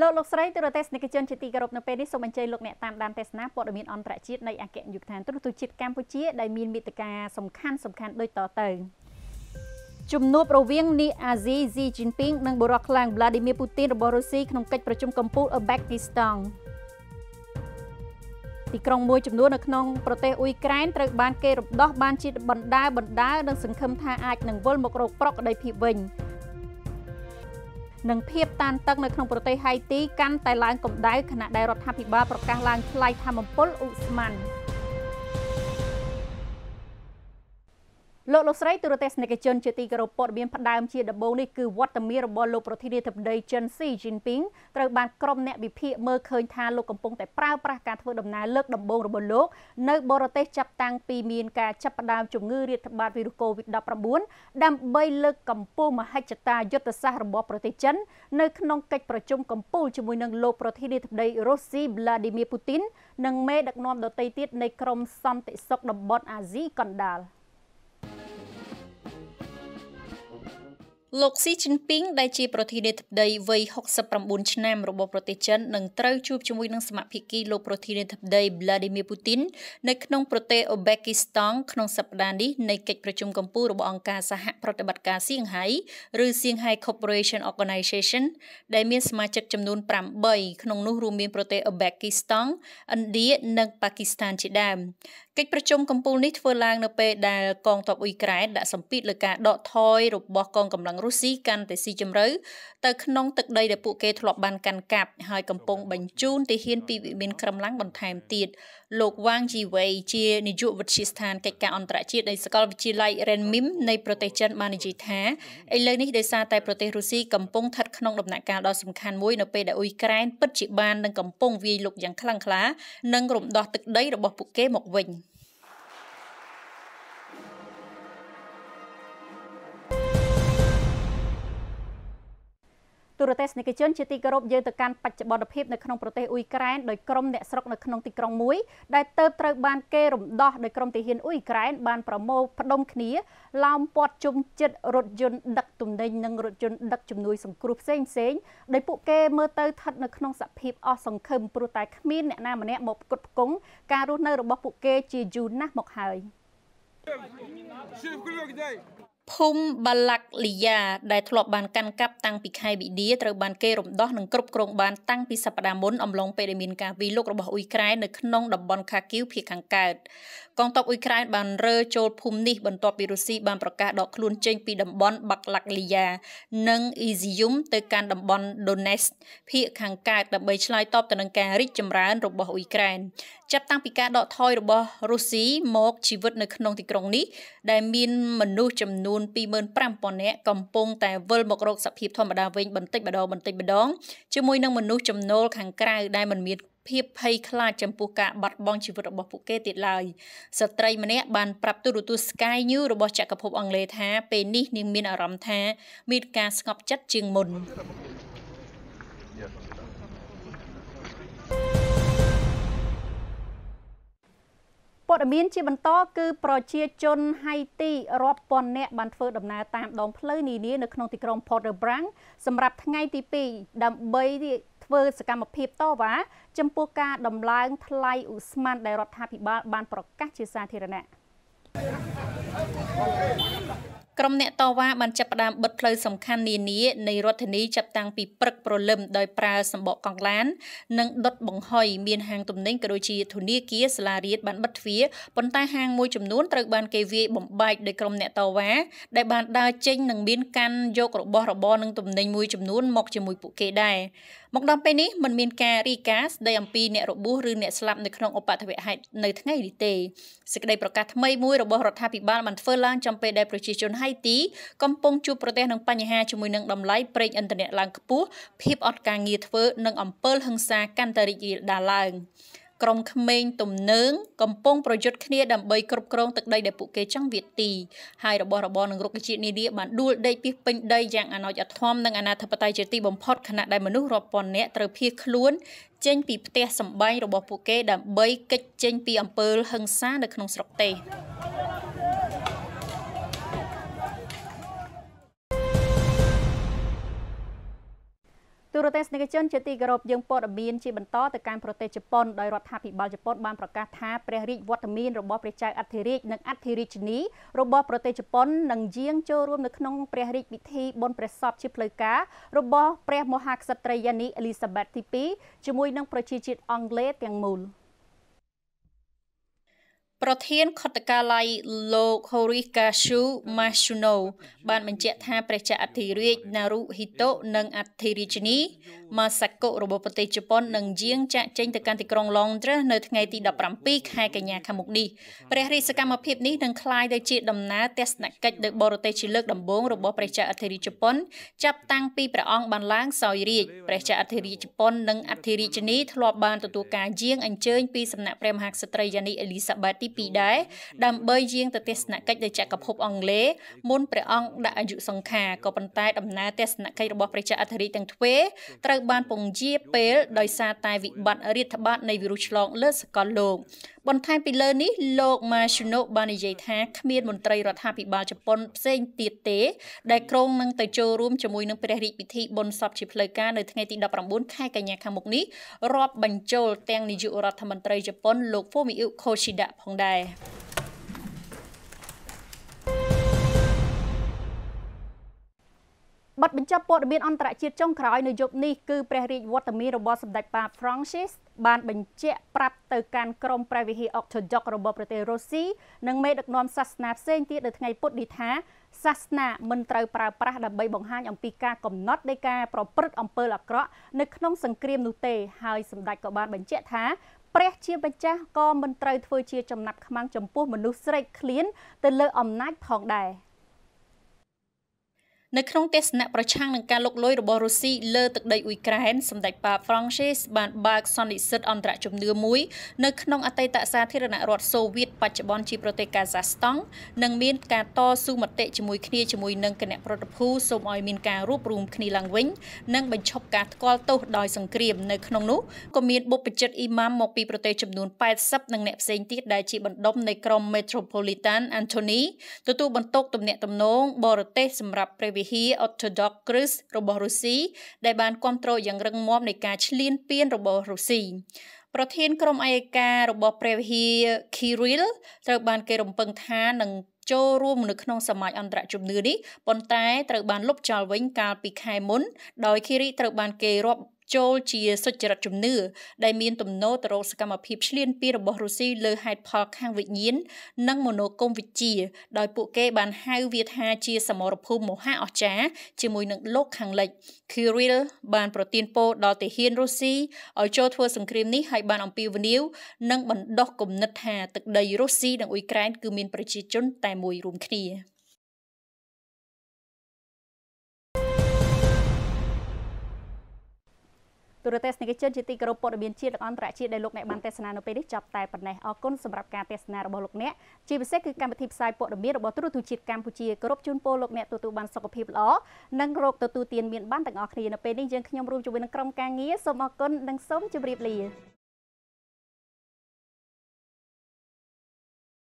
លោកលោកស្រីទរទេសនិកជនជាទីគោរពនៅពេលនេះសូមអញ្ជើញលោកអ្នកតាមដានទេសនាព័ត៌មានអន្តរជាតិនៃអគ្គនាយកដ្ឋានទូរទស្សន៍ជាតិកម្ពុជាដែលមានមេតិការសំខាន់សំខាន់ដូចតទៅជំនួបរវាងនីអាស៊ីស៊ីជីនពីងនិងបុរដ្ឋខ្លាំង Vladimir Putin របស់រុស្ស៊ីក្នុងកិច្ចប្រជុំកំពូល Uzbekistan ទីក្រុងមួយចំនួននៅក្នុងប្រទេសអ៊ុយក្រែនត្រូវបាន គេរំដោះបានជាបណ្ដា បណ្ដានិងសង្ឃឹមថាអាចនឹងវិលមករកប្រក្រតីភាពវិញ។និងភាពតានតឹងនៅក្នុងប្រទេសហៃទីកាន់តែឡើងកម្ដៅខណៈដែលរដ្ឋាភិបាលប្រកាសឡើងថ្លៃធម្មពលឧស្ម័ន។លោកលោកស្រីទូរទេសនិកជនជាទីគោរពព័ត៌មានផ្ដើមជាដំបូងនេះគឺវត្តមានរបស់លោកប្រធានាធិបតីចិនស៊ីជីនពីងត្រូវបានក្រុមអ្នកវិភាគមើលឃើញថាលោកកំពុងតែប្រើប្រាស់ការធ្វើដំណើរលើកដំបូងរបស់លោកនៅបរទេសចាប់តាំងពីមានការចាប់ផ្ដើមជំងឺរាតត្បាតវីរុសកូវីដ -19 ដើម្បីលើកកម្ពស់មហិច្ឆតាយុទ្ធសាស្ត្ររបស់ប្រទេសចិននៅក្នុងកិច្ចប្រជុំកំពូលជាមួយនឹងលោកប្រធានាធិបតីរុស្ស៊ី Vladimir Putin និងមេដឹកនាំដទៃទៀតនៃក្រុមសន្តិសុខតំបន់អាស៊ីកណ្ដាល។លោកស៊ីជីនពីងដែលជាប្រធានាធិបតីវ័យ69ឆ្នាំរបស់ប្រទេសចិននឹងត្រូវជួបជាមួយនឹងសមាភិកីលោកប្រធានាធិបតី Vladimir Putin នៅក្នុងប្រទេសអូបេគីស្តង់ក្នុងសប្តាហ៍នេះនៃកិច្ចប្រជុំកំពូលរបស់អង្គការសហប្រតិបត្តិការសៀងហៃឬសៀងហៃ Cooperation Organization ដែលមានសមាជិកចំនួន8ក្នុងនោះរួមមានប្រទេសអូបេគីស្តង់ឥណ្ឌានិងប៉ាគីស្ថានជាដើមកិច្ចប្រជុំកំពូលនេះធ្វើឡើងនៅពេលដែលកងទ័ពអ៊ុយក្រែនដាក់សម្ពាធលើការដកថយរបស់កងកម្លាំងរុស្ស៊ីកាន់តែស៊ីជម្រៅទៅក្នុងទឹកដីដែលពួកគេធ្លាប់បានកាន់កាប់ហើយកំពុងបញ្ជូនទាហានពីវិមានក្រំឡាំងបន្ថែមទៀតលោកវ៉ាងជីវ៉េជានាយកវិទ្យាស្ថានកិច្ចការអន្តរជាតិនៃសាកលវិទ្យាល័យ Renmin នៃប្រទេសចិនបាននិយាយថាឥឡូវនេះដោយសារតែប្រទេសរុស្ស៊ីកំពុងស្ថិតក្នុងដំណាក់កាលដ៏សំខាន់មួយនៅពេលដែលអ៊ុយក្រែនពិតជាបាននឹងកំពុងវាយលុកយ៉ាងខ្លាំងក្លា និងរំដោះទឹកដីរបស់ពួកគេមកវិញ។រទេសនិកជនជាទីគោរពយើងទៅកាន់បច្ចុប្បន្នភាពនៅក្នុងប្រទេសអ៊ុយក្រែនដោយក្រុមអ្នកស្រុកនៅក្នុងទីក្រុងមួយដែលទៅត្រូវបានគេរំដោះដោយក្រុមទាហានអ៊ុយក្រែនបានប្រមូលផ្ដុំគ្នាឡោមព័ទ្ធជុំចិត្តរថយន្តដឹកទំនិញនិងរថយន្តដឹកជំនួយសង្គ្រោះផ្សេងផ្សេងដោយពួកគេមើលទៅស្ថិតនៅក្នុងសភាពអស់សង្ឃឹមព្រោះតែគ្មានអ្នកណាម្នាក់មកផ្គត់ផ្គង់ការរស់នៅរបស់ពួកគេជាយូរណាស់មកហើយ Шеф, кулек дай! ភូមិបាឡាក់លីយ៉ាដែលធ្លាប់បានកាន់កាប់តាំងពីខែវិឌាត្រូវបានគេរំដោះនិងគ្រប់គ្រងបានតាំងពីសប្តាហ៍មុនអំឡុងពេលដែលមានការវាយលុករបស់អ៊ុយក្រែននៅក្នុងតំបន់ខាគីវភាគខាងកើតកងទ័ពអ៊ុយក្រែនបានរើចូលភូមិនេះបន្ទាប់ពីរុស្ស៊ីបានប្រកាសដកខ្លួនចេញពីតំបន់បាក់ឡាក់លីយ៉ានិងអ៊ីស៊ីយូមទៅកាន់តំបន់ដូណេសភាគខាងកើតដើម្បីឆ្លើយតបទៅនឹងការរីកចម្រើនរបស់អ៊ុយក្រែនចាប់តាំងពីការដកថយរបស់រុស្ស៊ីមកជីវិតនៅក្នុងទីក្រុងនេះដែលមានមនុស្សចំនួន25,000នាក់កំពុងតែវិលមករកសភាពធម្មតាវិញបន្តិចម្ដងបន្តិចម្ដងជាមួយនឹងមនុស្សចំណូលខាងក្រៅដែលមិនមានភាពភ័យខ្លាចចំពោះការបាត់បង់ជីវិតរបស់ពួកគេទៀតឡើយស្ត្រីម្នាក់បានប្រាប់ទូរទស្សន៍ Sky News របស់ ចក្រភពអង់គ្លេសថា ពេលនេះនាងមានអារម្មណ៍ថា មានការស្ងប់ចិត្តជាងមុនព័ត៌មានជាបន្តគឺ ប្រជា ជនហៃទីរាប់ពាន់នាក់បានធ្វើដំណើរតាមដងផ្លូវនានានៅក្នុងទីក្រុង Port-au-Prince សម្រាប់ថ្ងៃទី2ដើម្បីធ្វើសកម្មភាពតវ៉ាចំពោះការដំឡើងថ្លៃឧស្ម័នដែលរដ្ឋាភិបាលបាន ប្រកាសជាសាធារណៈក្រុមអ្នកតវ៉ាបានចាប់ផ្ដើមបិទផ្លូវសំខាន់នានា នៃរដ្ឋធានីចាប់តាំងពីព្រឹកព្រលឹមដោយប្រើសម្បកកង់ឡាននិងដុតបង្ហុយមានហាងទំនិញក៏ដូចជាធនាគារសាលារៀនបានបិទទ្វារប៉ុន្តែហាងមួយចំនួនត្រូវបាន គេវាយបំបែកដោយក្រុមអ្នកតវ៉ាដែលបានដើរចេញនិងមានកាន់យករបស់របរនិងទំនិញមួយចំនួន មកជាមួយពួកគេដែរមកដល់ពេលនេះមិនមានការរីកាស្ដីអំពីអ្នករបួសឬអ្នកស្លាប់នៅក្នុងឧបទ្វហេតុនៅថ្ងៃនេះទេសេចក្តីប្រកាសថ្មីមួយរបស់រដ្ឋាភិបាលបានធ្វើឡើងចំពេលដែលប្រជាជនហៃទីកំពុងជួបប្រទះនឹងបញ្ហាជាមួយនឹងតម្លៃប្រេងឥន្ធនៈឡើងខ្ពស់ភាពអត់ការងារធ្វើនិងអំពើហិង្សាកាន់តែរីករាលដាលឡើង។ក្រុមក្មេងទំនើងកំពុងប្រយុទ្ធគ្នាដើម្បីគ្រប់គ្រងទឹកដីដែលពួកគេចង់វាទី ហើយរបស់របរនឹងរុក្ខជាតិនានាបានដួលដេកពីពេញដីយ៉ាងអណោចអធមនិងអនាធិបតេយ្យជាទីបំផុតខណៈដែលមនុស្សរាប់ពាន់នាក់ត្រូវភៀសខ្លួន ចេញពីផ្ទះសម្បែងរបស់ពួកគេដើម្បីគេចចេញពីអំពើហិង្សានៅក្នុងស្រុកទេស។ទូរទស្សនិកជនជាទីគោរពយើងព័ត៌មានជាបន្តទៅកាន់ប្រទេសជប៉ុនដោយរដ្ឋាភិបាលជប៉ុនបានប្រកាសថាព្រះរាជវត្តមានរបស់ព្រះចៅអធិរាជនិងអធិរាជិនីរបស់ប្រទេសជប៉ុននឹងយាងចូលរួមនៅក្នុងព្រះរាជពិធីបុណ្យព្រះសពជាផ្លូវការរបស់ព្រះមហាក្សត្រីយានីអេលីសាបេតទី2ជាមួយនឹងប្រជាជាតិអង់គ្លេសទាំងមូល។ប្រធានខុទ្ទកាល័យលោក Horis Kashu Masuno បានបញ្ជាក់ថាព្រះចក្រអធិរាជ Naruhito និងអធិរាជនី Masako របស់ប្រទេសជប៉ុននឹងយាងចាក់ចេញទៅកាន់ទីក្រុង Londres នៅថ្ងៃទី17ខែកញ្ញាខាងមុខនេះព្រះរាជសកម្មភាពនេះនឹងคล้ายទៅជាដំណើរទស្សនកិច្ចលើបរទេសជាលើកដំបូងរបស់ព្រះចក្រអធិរាជជប៉ុន ចាប់តាំងពីព្រះអង្គបានឡើងសោយរាជ្យព្រះចក្រអធិរាជជប៉ុននិងអធិរាជនីធ្លាប់បានទទួលការយាងអញ្ជើញពីសំណាក់ព្រះមហាក្សត្រីយានី Elizabeth ទី2ដែរដើម្បីយាងទៅទស្សនកិច្ចនៅចក្រភពអង់គ្លេសមុនព្រះអង្គដាក់អាយុសង្ខារក៏ប៉ុន្តែ ដំណើរទស្សនកិច្ចរបស់ប្រជាអធិរាជទាំងទ្វេត្រូវបាន ពង្ជាពេលដោយសារតែវិបត្តិរាតត្បាតនៃវីរុសឆ្លងលើសកលលោកបន្ថែមពីលើនេះលោក Masuno បាននិយាយថាគ្មានមន្ត្រីរដ្ឋាភិបាលជប៉ុនផ្សេងទៀតទេ ដែលក្រុងនឹងទៅចូលរួមជាមួយនឹងព្រះរាជពិធីបុណ្យសពជាផ្លូវការនៅថ្ងៃទី19ខែកញ្ញាខាងមុខនេះរាប់បញ្ចូលទាំងនាយករដ្ឋមន្ត្រីជប៉ុនលោក Fumio Kishida ផងដែរ។បတ်បញ្ចប់ព័ត៌មានអន្តរជាតិចុងក្រោយនៅយប់នេះគឺព្រះរាជវត្តមានរបស់សម្ដេចប៉ា Francis បានបញ្ជាក់ប្រាប់ទៅកាន់ក្រុមព្រះវិហារអុកថូដុករបស់ប្រទេសរុស្ស៊ីនិងមេដឹកនាំសាសនាផ្សេងទៀតនៅថ្ងៃពុធនេះថាសាសនាមិនត្រូវប្រើប្រាស់ដើម្បីបង្ហាញអំពីការកំណត់នៃការប្រព្រឹត្តអំពើអាក្រក់នៅក្នុង សង្គ្រាមនោះទេហើយសម្ដេចក៏បានបញ្ជាក់ថាព្រះជាម្ចាស់ក៏មិនត្រូវធ្វើជាចំណាប់ខ្មាំងចំពោះមនុស្សស្រេកឃ្លានទៅលើអំណាចផងដែរ។នៅក្នុងទស្សនៈប្រឆាំងនឹងការលុកលុយរបស់រុស្ស៊ីលើទឹកដីអ៊ុយក្រែនសម្ដេចប៉ាហ្វ្រង់សេសបានបើកសន្និសីទអន្តរជំនឿមួយនៅក្នុងអតីតសាធារណរដ្ឋសូវៀតបច្ចុប្បន្នជាប្រទេសកាហ្សាស្តង់និងមានការតស៊ូមតិជាមួយគ្នាជាមួយនឹងគណៈប្រតិភូសូមឲ្យមានការរួបរวมគ្នាឡើងវិញនិងបញ្ឈប់ការថ្កោលទោសដោយសង្គ្រាមនៅក្នុងនោះក៏មានបុព្វជិតអ៊ីម៉ាំមកពីប្រទេសចំនួន80និងអ្នកផ្សេងទៀតដែលជាបណ្ដុំនៃក្រុម Metropolitan Antony ទទួលបន្ទុកទំនាក់ទំនងបរទេសសម្រាប់ព្រះវិហៀអ៊ុតថូដុកគ្រឹសរបស់រុស្ស៊ីដែលបានគ្រប់គ្រងយ៉ាងរឹងមាំនៃការឈ្លានពានរបស់រុស្ស៊ីប្រធាន ក្រុមអយ្យការរបស់ព្រះវិហារ Kirill ត្រូវបានគេរំពឹងថានឹងចូលរួមនៅក្នុងសម័យអន្តរជំនឿនេះប៉ុន្តែត្រូវបានលុបចោលវិញកាលពីខែមុនដោយ Kirill ត្រូវបានគេរាប់ចូលជាសុចរិតជំនឿដែលមានទំនោរទៅរកសកម្មភាពឈ្លានពានរបស់រុស្ស៊ីលើហេតុផលខាងវិញ្ញាណនិងមនោគមវិជ្ជាដោយពួកគេបានហៅវាថាជាសមរភូមិមហាអស្ចារ្យជាមួយនឹងលោកខាងលិច Kirill បានប្រទានពរដល់ទាហានរុស្ស៊ីឲ្យចូលធ្វើសង្គ្រាមនេះហើយបានអំពាវនាវនិងបណ្ដោះគំនិតថាទឹកដីរុស្ស៊ីនិងអ៊ុយក្រែនគឺមានប្រជាជនតែមួយរួមគ្នាទូរទស្សនិកជនជាទីគោរពព័ត៌មានជាតិនិងអន្តរជាតិដែលលោកអ្នកបានទេសនានៅពេលនេះចប់តែប៉ុណ្ណេះអរគុណសម្រាប់ការទេសនារបស់លោកអ្នកជាពិសេសគឺកម្មវិធីផ្សាយព័ត៌មានរបស់ទូរទស្សន៍ជាតិកម្ពុជាគោរពជូនពរលោកអ្នកទទួលបានសុខភាពល្អនិងរោគទទួលទានមានបានទាំងអស់គ្នានៅពេលនេះយើងខ្ញុំរួមជាមួយនឹងក្រុមការងារសូមអរគុណនិងសូមជម្រាបលា